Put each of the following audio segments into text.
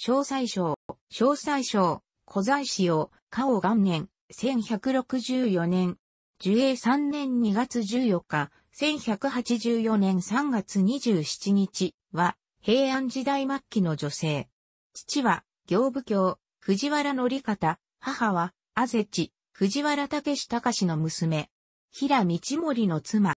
詳細省、詳細省、古材使を、加尾元年、1164年、樹英3年2月14日、1184年3月27日は、平安時代末期の女性。父は、行部教、藤原則方、母は、あぜち、藤原武隆の娘。平道森の妻。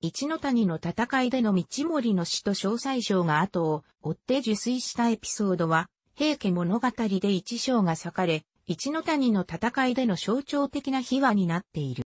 一の谷の戦いでの道森の死と詳細章が後を追って受水したエピソードは、平家物語で一章が裂かれ、一の谷の戦いでの象徴的な秘話になっている。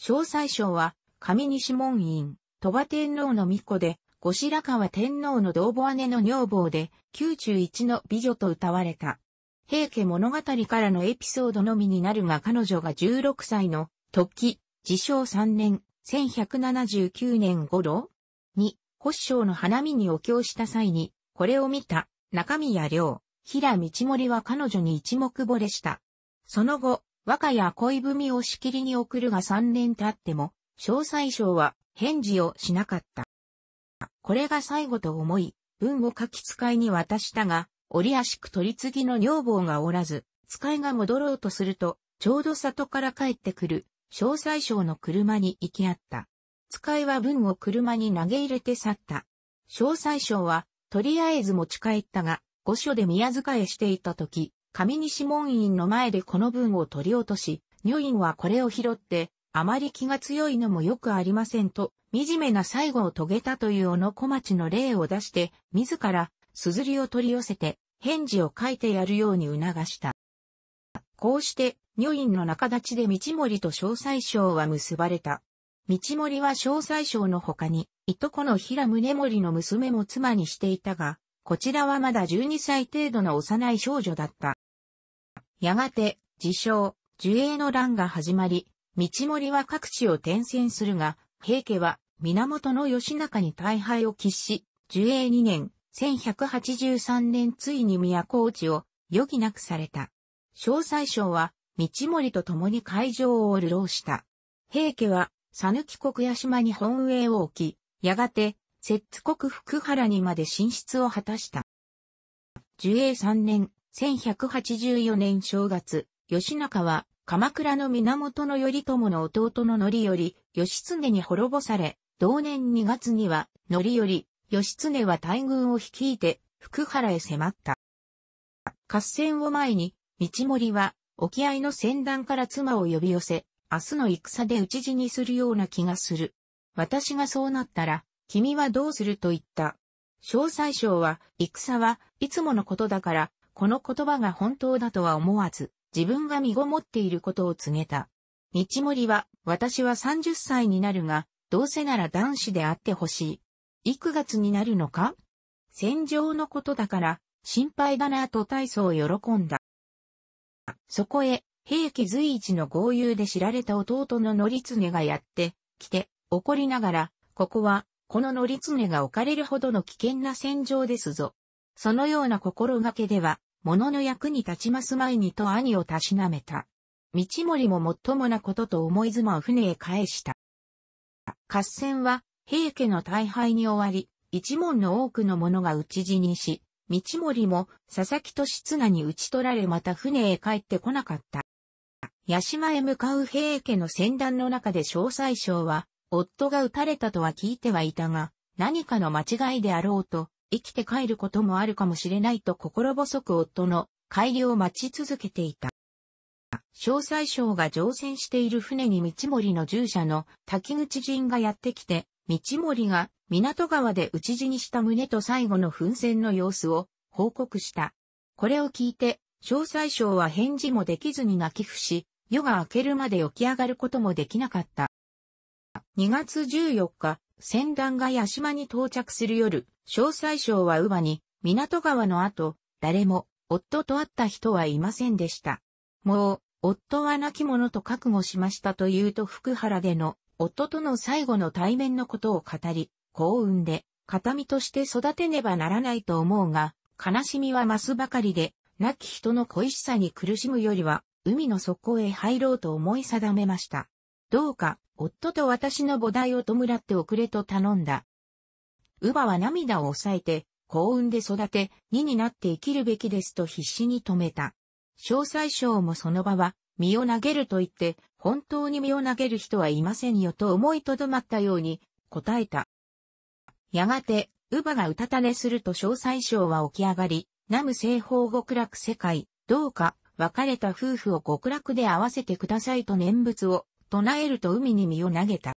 詳細章は、上西門院、鳥羽天皇の御子で、後白河天皇の同母姉の女房で、宮中一の美女と歌われた。平家物語からのエピソードのみになるが彼女が16歳の時、自称3年、1179年頃に、守省の花見にお経した際に、これを見た、中宮良、平道森は彼女に一目惚れした。その後、和歌や恋文をしきりに送るが3年経っても、詳細賞は返事をしなかった。これが最後と思い、文を書き使いに渡したが、折足く取り次ぎの女房がおらず、使いが戻ろうとすると、ちょうど里から帰ってくる詳細省の車に行き合った。使いは文を車に投げ入れて去った。詳細省は、とりあえず持ち帰ったが、御所で宮遣いしていた時、上西門院の前でこの文を取り落とし、女院はこれを拾って、あまり気が強いのもよくありませんと、惨めな最後を遂げたという小野小町の例を出して、自ら、硯を取り寄せて、返事を書いてやるように促した。こうして、女院の中立ちで道森と詳細賞は結ばれた。道森は詳細賞の他に、いとこの平宗森の娘も妻にしていたが、こちらはまだ12歳程度の幼い少女だった。やがて、自称、樹影の乱が始まり、道森は各地を転戦するが、平家は源義仲に大敗を喫し、樹影2年、1183年ついに都落ちを余儀なくされた。詳細賞は道森と共に会場を流浪した。平家は、佐抜国屋島に本営を置き、やがて、摂津国福原にまで進出を果たした。寿永3年、1184年正月、吉中は、鎌倉の源頼朝の弟の範頼、義経に滅ぼされ、同年2月には、範頼、義経は大軍を率いて、福原へ迫った。合戦を前に、道森は、沖合の船団から妻を呼び寄せ、明日の戦で討ち死にするような気がする。私がそうなったら、君はどうすると言った。詳細章は、戦はいつものことだから、この言葉が本当だとは思わず、自分が身ごもっていることを告げた。道森は、私は30歳になるが、どうせなら男子であってほしい。幾月になるのか戦場のことだから、心配だなと大層喜んだ。そこへ、平家随一の豪遊で知られた弟の乗常がやって、来て、怒りながら、ここは、この乗常が置かれるほどの危険な戦場ですぞ。そのような心がけでは、物の役に立ちます前にと兄をたしなめた。道森ももっともなことと思い妻を船へ返した。合戦は、平家の大敗に終わり、一門の多くの者が討ち死にし、道森も佐々木と室賀に討ち取られまた船へ帰ってこなかった。八島へ向かう平家の戦団の中で詳細将は、夫が撃たれたとは聞いてはいたが、何かの間違いであろうと、生きて帰ることもあるかもしれないと心細く夫の帰りを待ち続けていた。詳細将が乗船している船に道森の従者の滝口陣がやってきて、道森が港川で討ち死にした胸と最後の奮戦の様子を報告した。これを聞いて、詳細省は返事もできずに泣き伏し、夜が明けるまで起き上がることもできなかった。2月14日、船団が八島に到着する夜、詳細省は乳母に、港川の後、誰も、夫と会った人はいませんでした。もう、夫は亡き者と覚悟しましたというと福原での夫との最後の対面のことを語り、幸運で、形見として育てねばならないと思うが、悲しみは増すばかりで、亡き人の恋しさに苦しむよりは、海の底へ入ろうと思い定めました。どうか、夫と私の母体を弔っておくれと頼んだ。乳母は涙を抑えて、幸運で育て、2になって生きるべきですと必死に止めた。詳細章もその場は、身を投げると言って、本当に身を投げる人はいませんよと思いとどまったように答えた。やがて、乳母がうたた寝すると詳細賞は起き上がり、ナム西方極楽世界、どうか、別れた夫婦を極楽で会わせてくださいと念仏を唱えると海に身を投げた。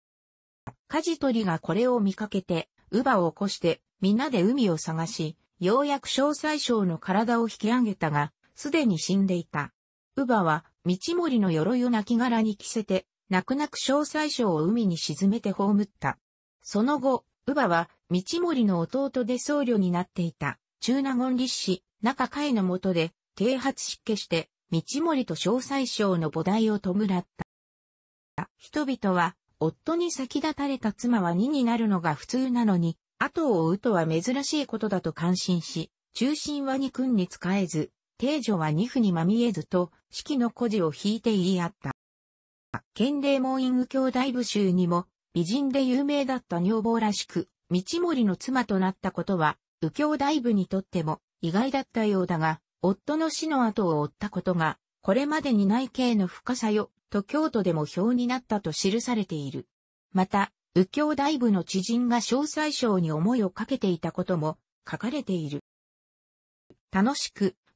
舵取りがこれを見かけて、乳母を起こして、皆で海を探し、ようやく詳細賞の体を引き上げたが、すでに死んでいた。乳母は、道森の鎧を亡骸に着せて、泣く泣く詳細書を海に沈めて葬った。その後、乳母は、道森の弟で僧侶になっていた、中納言立志、中海のもとで、啓発失家して、道森と詳細賞の母提を弔った。人々は、夫に先立たれた妻は2になるのが普通なのに、後を追うとは珍しいことだと感心し、中心は2君に使えず、定女は二夫にまみえずと、四季の孤児を引いて言い合った。県霊門院右兄弟部衆にも、美人で有名だった女房らしく、道森の妻となったことは、右京大部にとっても意外だったようだが、夫の死の後を追ったことが、これまでにない刑の深さよ、と京都でも表になったと記されている。また、右京大部の知人が詳細省に思いをかけていたことも書かれている。楽しく、